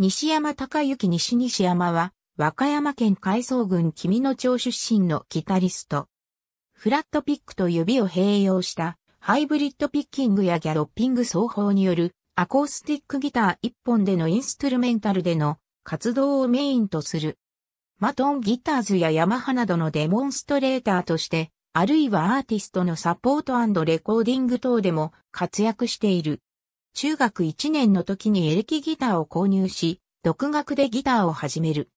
西山隆之西西山は、和歌山県海藻郡君野町出身のギタリスト。フラットピックと指を併用したハイブリッドピッキングやギャロッピング奏法によるアコースティックギター一本でのインストゥルメンタルでの活動をメインとする。マトンギターズやヤマハなどのデモンストレーターとして、あるいはアーティストのサポートレコーディング等でも活躍している。中学1年の時にエレキギターを購入し、独学でギターを始める。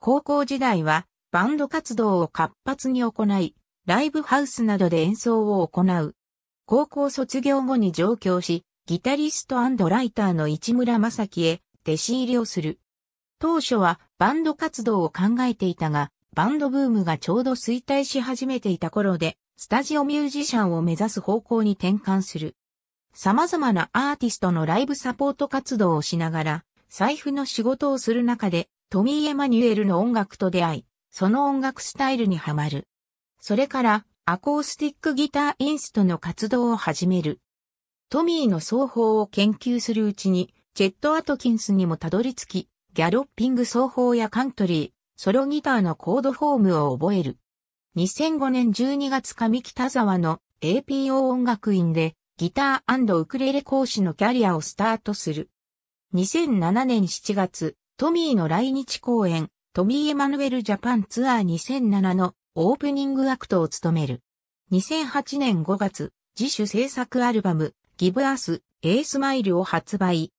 高校時代はバンド活動を活発に行い、ライブハウスなどで演奏を行う。高校卒業後に上京し、ギタリストライターの市村正樹へ弟子入りをする。当初はバンド活動を考えていたが、バンドブームがちょうど衰退し始めていた頃で、スタジオミュージシャンを目指す方向に転換する。様々なアーティストのライブサポート活動をしながら、財布の仕事をする中で、トミー・エマニュエルの音楽と出会い、その音楽スタイルにはまる。それから、アコースティックギターインストの活動を始める。トミーの奏法を研究するうちに、チェット・アトキンスにもたどり着き、ギャロッピング奏法やカントリー、ソロギターのコードフォームを覚える。2005年12月上北沢の APO 音楽院でギターウクレレ講師のキャリアをスタートする。2007年7月、トミーの来日公演、トミー・エマヌエル・ジャパンツアー2007のオープニングアクトを務める。2008年5月、自主制作アルバム、ギブ・アス・エースマイルを発売。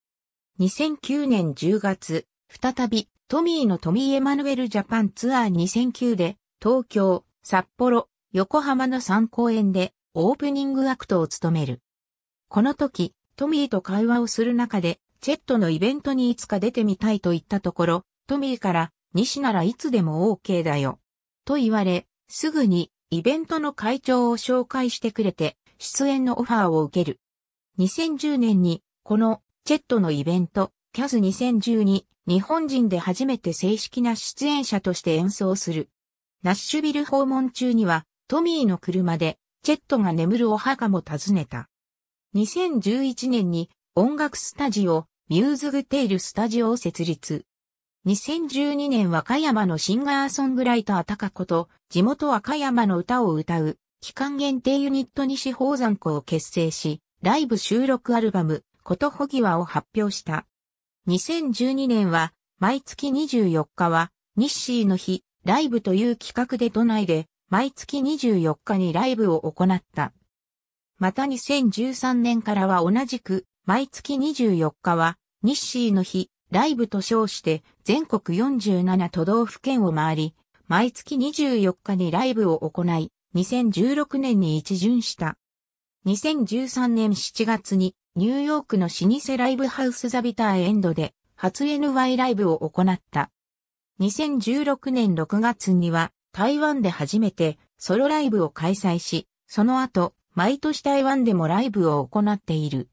2009年10月、再び、トミーのトミー・エマヌエル・ジャパンツアー2009で、東京、札幌、横浜の3公演で、オープニングアクトを務める。この時、トミーと会話をする中で、チェットのイベントにいつか出てみたいと言ったところ、トミーから、西ならいつでも OK だよ。と言われ、すぐにイベントの会長を紹介してくれて、出演のオファーを受ける。2010年に、このチェットのイベント、キャス2010に日本人で初めて正式な出演者として演奏する。ナッシュビル訪問中には、トミーの車で、チェットが眠るお墓も訪ねた。2011年に音楽スタジオ、ミューズグテイルスタジオを設立。2012年和歌山のシンガーソングライターカコと地元和歌山の歌を歌う期間限定ユニット西宝山湖を結成し、ライブ収録アルバム、ことほぎわを発表した。2012年は毎月24日は日ーの日ライブという企画で都内で毎月24日にライブを行った。また2013年からは同じく、毎月24日は、日清の日、ライブと称して、全国47都道府県を回り、毎月24日にライブを行い、2016年に一巡した。2013年7月に、ニューヨークの老舗ライブハウスザビターエンドで、初 NY ライブを行った。2016年6月には、台湾で初めて、ソロライブを開催し、その後、毎年台湾でもライブを行っている。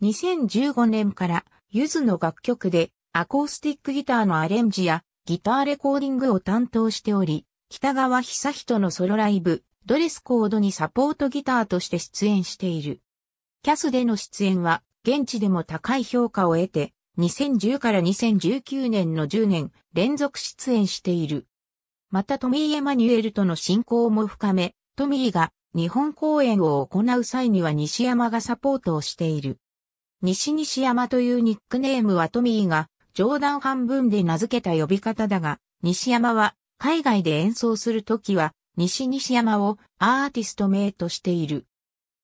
2015年からゆずの楽曲でアコースティックギターのアレンジやギターレコーディングを担当しており、北川久人のソロライブ、ドレスコードにサポートギターとして出演している。キャスでの出演は現地でも高い評価を得て、2010から2019年の10年連続出演している。またトミー・エマニュエルとの親交も深め、トミーが日本公演を行う際には西山がサポートをしている。西西山というニックネームはトミーが冗談半分で名付けた呼び方だが、西山は海外で演奏するときは西西山をアーティスト名としている。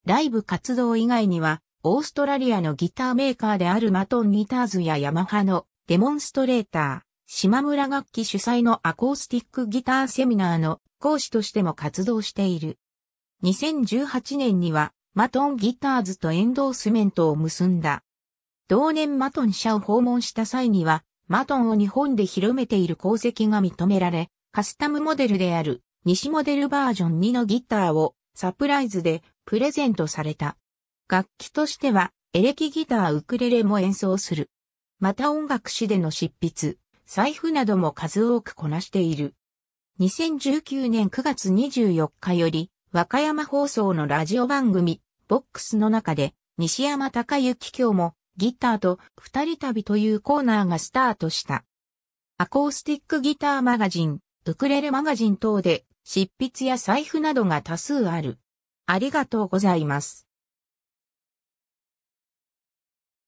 ライブ活動以外には、オーストラリアのギターメーカーであるマトン・ギターズやヤマハのデモンストレーター、島村楽器主催のアコースティックギターセミナーの講師としても活動している。2018年にはマトンギターズとエンドースメントを結んだ。同年マトン社を訪問した際には、マトンを日本で広めている功績が認められ、カスタムモデルである西モデルバージョン2のギターをサプライズでプレゼントされた。楽器としてはエレキギターウクレレも演奏する。また音楽誌での執筆、財布なども数多くこなしている。2019年9月24日より和歌山放送のラジオ番組、ボックスの中で、西山隆之今日も、ギターと二人旅というコーナーがスタートした。アコースティックギターマガジン、ウクレレマガジン等で、執筆や財布などが多数ある。ありがとうございます。